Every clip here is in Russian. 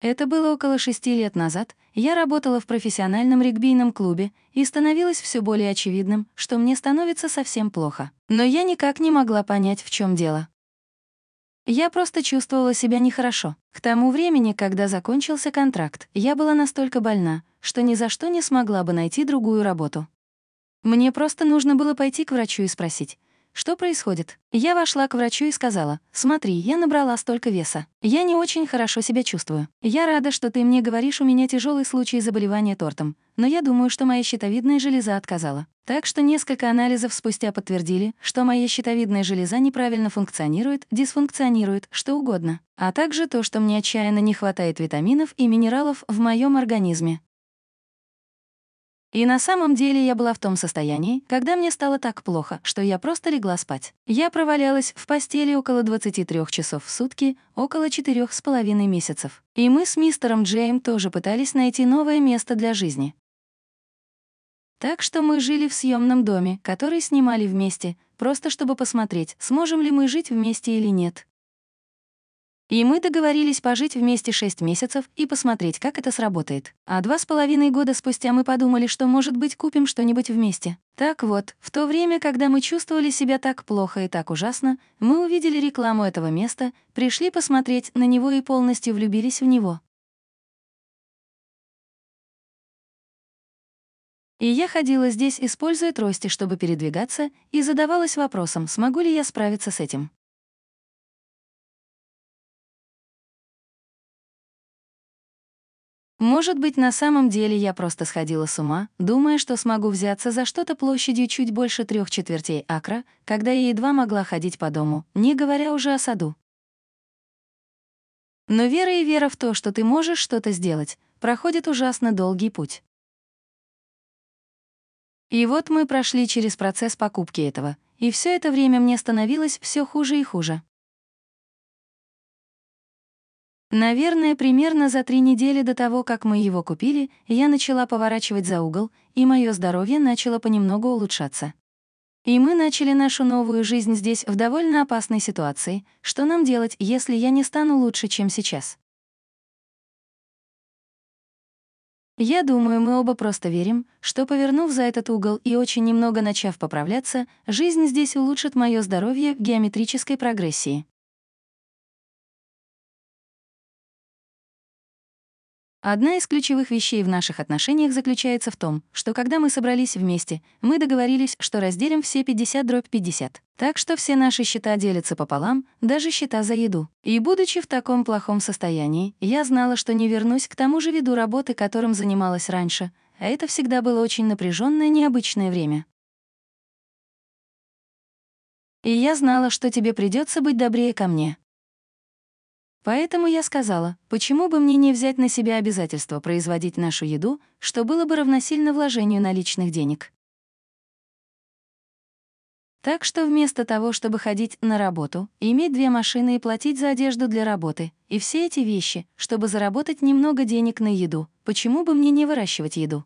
Это было около шести лет назад. Я работала в профессиональном регбийном клубе и становилось все более очевидным, что мне становится совсем плохо. Но я никак не могла понять, в чем дело. Я просто чувствовала себя нехорошо. К тому времени, когда закончился контракт, я была настолько больна, что ни за что не смогла бы найти другую работу. Мне просто нужно было пойти к врачу и спросить, что происходит? Я вошла к врачу и сказала, «Смотри, я набрала столько веса. Я не очень хорошо себя чувствую. Я рада, что ты мне говоришь, у меня тяжелый случай заболевания тортом, но я думаю, что моя щитовидная железа отказала. Так что несколько анализов спустя подтвердили, что моя щитовидная железа неправильно функционирует, дисфункционирует, что угодно. А также то, что мне отчаянно не хватает витаминов и минералов в моем организме. И на самом деле я была в том состоянии, когда мне стало так плохо, что я просто легла спать. Я провалялась в постели около 23 часов в сутки, около 4,5 месяцев. И мы с мистером Джейм тоже пытались найти новое место для жизни. Так что мы жили в съемном доме, который снимали вместе, просто чтобы посмотреть, сможем ли мы жить вместе или нет. И мы договорились пожить вместе 6 месяцев и посмотреть, как это сработает. А два с половиной года спустя мы подумали, что, может быть, купим что-нибудь вместе. Так вот, в то время, когда мы чувствовали себя так плохо и так ужасно, мы увидели рекламу этого места, пришли посмотреть на него и полностью влюбились в него. И я ходила здесь, используя трости, чтобы передвигаться, и задавалась вопросом, смогу ли я справиться с этим. Может быть, на самом деле я просто сходила с ума, думая, что смогу взяться за что-то площадью чуть больше трех четвертей акра, когда я едва могла ходить по дому, не говоря уже о саду. Но вера и вера в то, что ты можешь что-то сделать, проходит ужасно долгий путь. И вот мы прошли через процесс покупки этого, и все это время мне становилось все хуже и хуже. Наверное, примерно за три недели до того, как мы его купили, я начала поворачивать за угол, и мое здоровье начало понемногу улучшаться. И мы начали нашу новую жизнь здесь в довольно опасной ситуации. Что нам делать, если я не стану лучше, чем сейчас? Я думаю, мы оба просто верим, что, повернув за этот угол и очень немного начав поправляться, жизнь здесь улучшит мое здоровье в геометрической прогрессии. Одна из ключевых вещей в наших отношениях заключается в том, что когда мы собрались вместе, мы договорились, что разделим все 50 дробь 50. Так что все наши счета делятся пополам, даже счета за еду. И будучи в таком плохом состоянии, я знала, что не вернусь к тому же виду работы, которым занималась раньше, а это всегда было очень напряженное, необычное время. И я знала, что тебе придется быть добрее ко мне. Поэтому я сказала, почему бы мне не взять на себя обязательство производить нашу еду, что было бы равносильно вложению наличных денег. Так что вместо того, чтобы ходить на работу, иметь две машины и платить за одежду для работы, и все эти вещи, чтобы заработать немного денег на еду, почему бы мне не выращивать еду?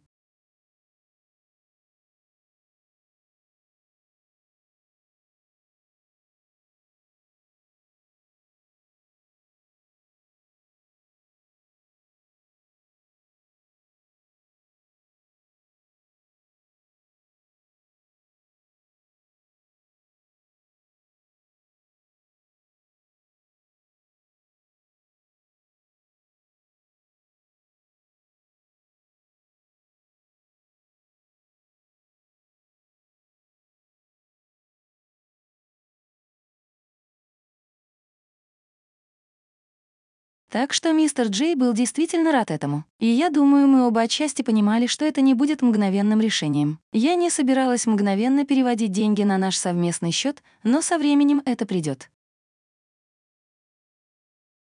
Так что мистер Джей был действительно рад этому. И я думаю, мы оба отчасти понимали, что это не будет мгновенным решением. Я не собиралась мгновенно переводить деньги на наш совместный счет, но со временем это придет.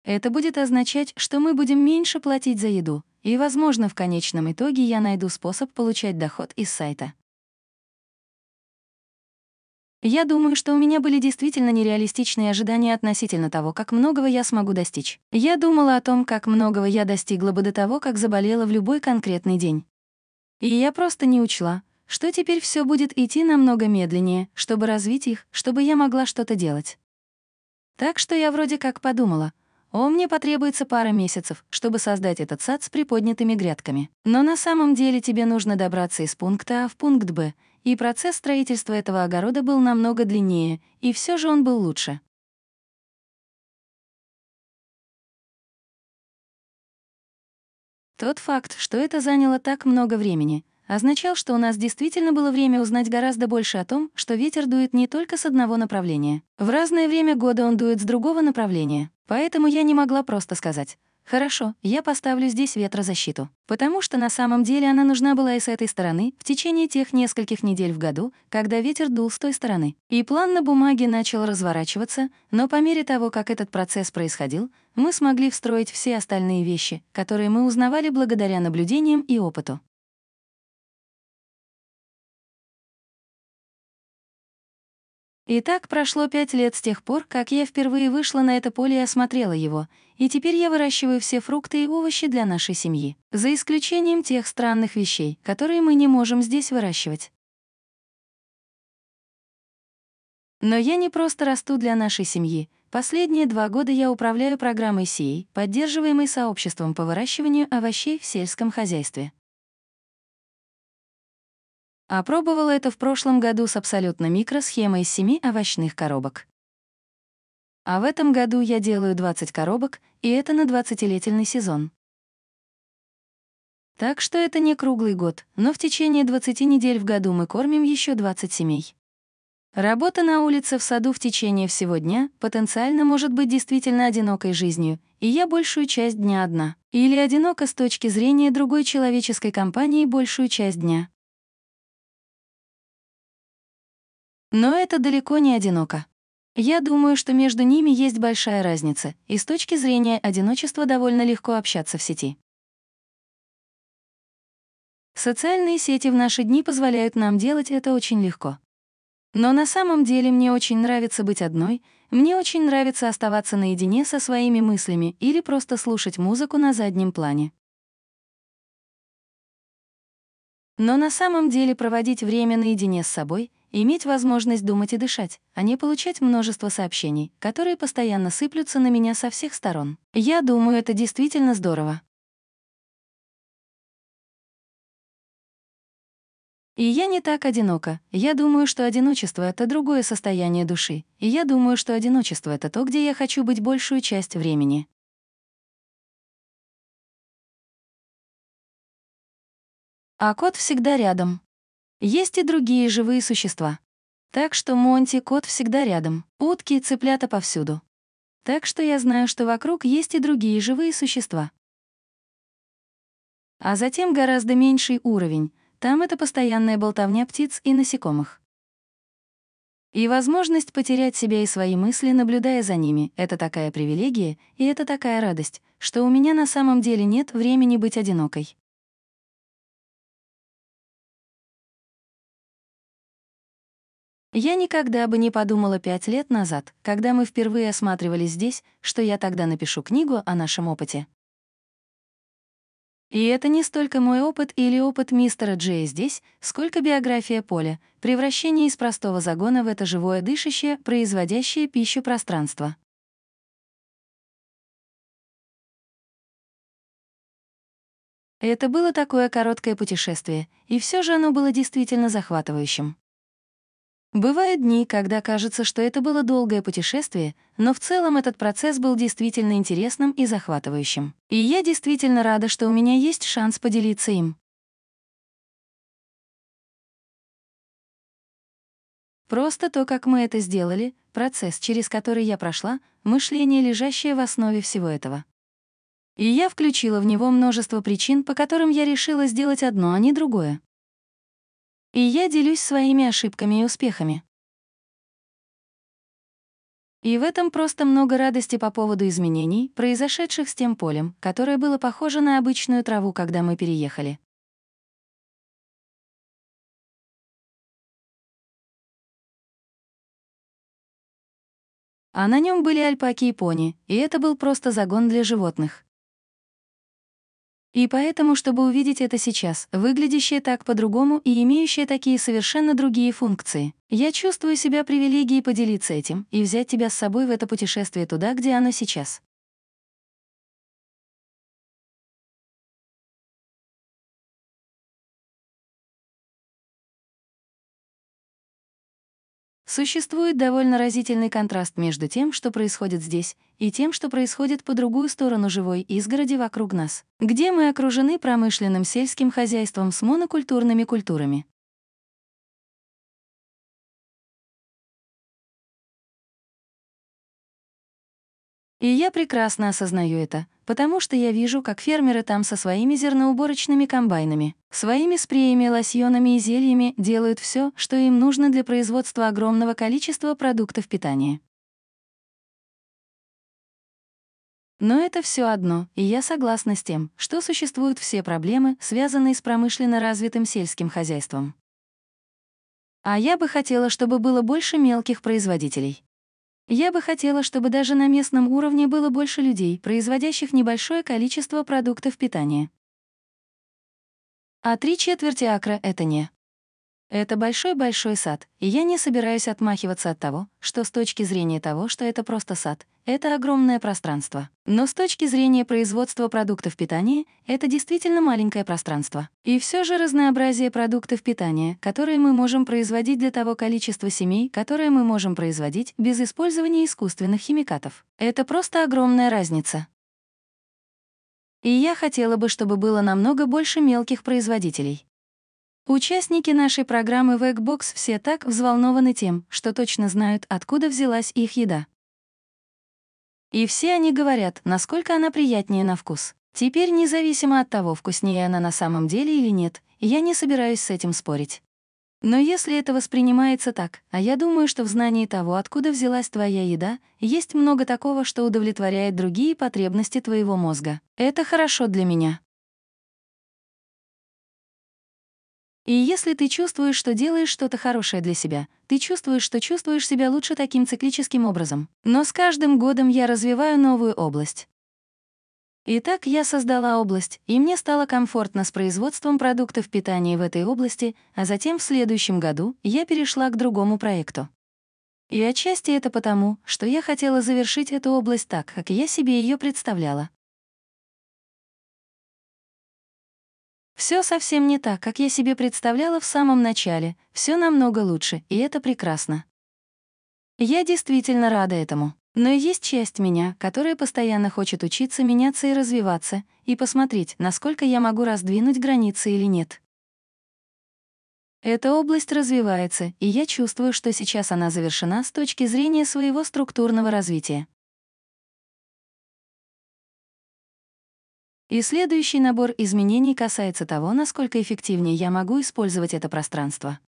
Это будет означать, что мы будем меньше платить за еду, и, возможно, в конечном итоге я найду способ получать доход из сайта. Я думаю, что у меня были действительно нереалистичные ожидания относительно того, как многого я смогу достичь. Я думала о том, как многого я достигла бы до того, как заболела в любой конкретный день. И я просто не учла, что теперь все будет идти намного медленнее, чтобы развить их, чтобы я могла что-то делать. Так что я вроде как подумала, о, мне потребуется пара месяцев, чтобы создать этот сад с приподнятыми грядками. Но на самом деле тебе нужно добраться из пункта А в пункт Б, и процесс строительства этого огорода был намного длиннее, и все же он был лучше. Тот факт, что это заняло так много времени, означал, что у нас действительно было время узнать гораздо больше о том, что ветер дует не только с одного направления. В разное время года он дует с другого направления, поэтому я не могла просто сказать — Хорошо, я поставлю здесь ветрозащиту, потому что на самом деле она нужна была и с этой стороны в течение тех нескольких недель в году, когда ветер дул с той стороны. И план на бумаге начал разворачиваться, но по мере того, как этот процесс происходил, мы смогли встроить все остальные вещи, которые мы узнавали благодаря наблюдениям и опыту. Итак, прошло пять лет с тех пор, как я впервые вышла на это поле и осмотрела его — и теперь я выращиваю все фрукты и овощи для нашей семьи, за исключением тех странных вещей, которые мы не можем здесь выращивать. Но я не просто расту для нашей семьи. Последние два года я управляю программой СИИ, поддерживаемой сообществом по выращиванию овощей в сельском хозяйстве. Опробовала это в прошлом году с абсолютно микросхемой из семи овощных коробок. А в этом году я делаю 20 коробок, и это на 20-летельный сезон. Так что это не круглый год, но в течение 20 недель в году мы кормим еще 20 семей. Работа на улице в саду в течение всего дня потенциально может быть действительно одинокой жизнью, и я большую часть дня одна. Или одиноко с точки зрения другой человеческой компании большую часть дня. Но это далеко не одиноко. Я думаю, что между ними есть большая разница, и с точки зрения одиночества довольно легко общаться в сети. Социальные сети в наши дни позволяют нам делать это очень легко. Но на самом деле мне очень нравится быть одной, мне очень нравится оставаться наедине со своими мыслями или просто слушать музыку на заднем плане. Но на самом деле проводить время наедине с собой — Иметь возможность думать и дышать, а не получать множество сообщений, которые постоянно сыплются на меня со всех сторон. Я думаю, это действительно здорово. И я не так одинока. Я думаю, что одиночество — это другое состояние души. И я думаю, что одиночество — это то, где я хочу быть большую часть времени. А кот всегда рядом. Есть и другие живые существа. Так что Монти кот всегда рядом, утки и цыплята повсюду. Так что я знаю, что вокруг есть и другие живые существа. А затем гораздо меньший уровень, там это постоянная болтовня птиц и насекомых. И возможность потерять себя и свои мысли, наблюдая за ними, это такая привилегия, и это такая радость, что у меня на самом деле нет времени быть одинокой. Я никогда бы не подумала пять лет назад, когда мы впервые осматривались здесь, что я тогда напишу книгу о нашем опыте. И это не столько мой опыт или опыт мистера Джея здесь, сколько биография поля, превращение из простого загона в это живое дышащее, производящее пищу пространство. Это было такое короткое путешествие, и все же оно было действительно захватывающим. Бывают дни, когда кажется, что это было долгое путешествие, но в целом этот процесс был действительно интересным и захватывающим. И я действительно рада, что у меня есть шанс поделиться им. Просто то, как мы это сделали, процесс, через который я прошла, мышление, лежащее в основе всего этого. И я включила в него множество причин, по которым я решила сделать одно, а не другое. И я делюсь своими ошибками и успехами. И в этом просто много радости по поводу изменений, произошедших с тем полем, которое было похоже на обычную траву, когда мы переехали. А на нем были альпаки и пони, и это был просто загон для животных. И поэтому, чтобы увидеть это сейчас, выглядящее так по-другому и имеющее такие совершенно другие функции, я чувствую себя привилегией поделиться этим и взять тебя с собой в это путешествие туда, где оно сейчас. Существует довольно разительный контраст между тем, что происходит здесь, и тем, что происходит по другую сторону живой изгороди вокруг нас, где мы окружены промышленным сельским хозяйством с монокультурными культурами. И я прекрасно осознаю это, потому что я вижу, как фермеры там со своими зерноуборочными комбайнами, своими спреями, лосьонами и зельями делают все, что им нужно для производства огромного количества продуктов питания. Но это все одно, и я согласна с тем, что существуют все проблемы, связанные с промышленно развитым сельским хозяйством. А я бы хотела, чтобы было больше мелких производителей. Я бы хотела, чтобы даже на местном уровне было больше людей, производящих небольшое количество продуктов питания. А три четверти акра — это не это большой-большой сад, и я не собираюсь отмахиваться от того, что с точки зрения того, что это просто сад, это огромное пространство. Но с точки зрения производства продуктов питания, это действительно маленькое пространство. И все же разнообразие продуктов питания, которые мы можем производить для того количества семей, которые мы можем производить без использования искусственных химикатов. Это просто огромная разница. И я хотела бы, чтобы было намного больше мелких производителей. Участники нашей программы Wakebox все так взволнованы тем, что точно знают, откуда взялась их еда. И все они говорят, насколько она приятнее на вкус. Теперь, независимо от того, вкуснее она на самом деле или нет, я не собираюсь с этим спорить. Но если это воспринимается так, а я думаю, что в знании того, откуда взялась твоя еда, есть много такого, что удовлетворяет другие потребности твоего мозга. Это хорошо для меня. И если ты чувствуешь, что делаешь что-то хорошее для себя, ты чувствуешь, что чувствуешь себя лучше таким циклическим образом. Но с каждым годом я развиваю новую область. Итак, я создала область, и мне стало комфортно с производством продуктов питания в этой области, а затем в следующем году я перешла к другому проекту. И отчасти это потому, что я хотела завершить эту область так, как я себе ее представляла. Все совсем не так, как я себе представляла в самом начале. Все намного лучше, и это прекрасно. Я действительно рада этому. Но есть часть меня, которая постоянно хочет учиться, меняться и развиваться, и посмотреть, насколько я могу раздвинуть границы или нет. Эта область развивается, и я чувствую, что сейчас она завершена с точки зрения своего структурного развития. И следующий набор изменений касается того, насколько эффективнее я могу использовать это пространство.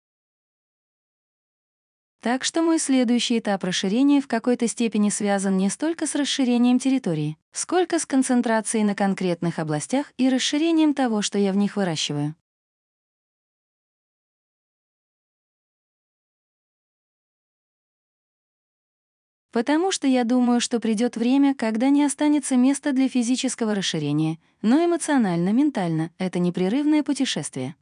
Так что мой следующий этап расширения в какой-то степени связан не столько с расширением территории, сколько с концентрацией на конкретных областях и расширением того, что я в них выращиваю. Потому что я думаю, что придет время, когда не останется места для физического расширения, но эмоционально, ментально — это непрерывное путешествие.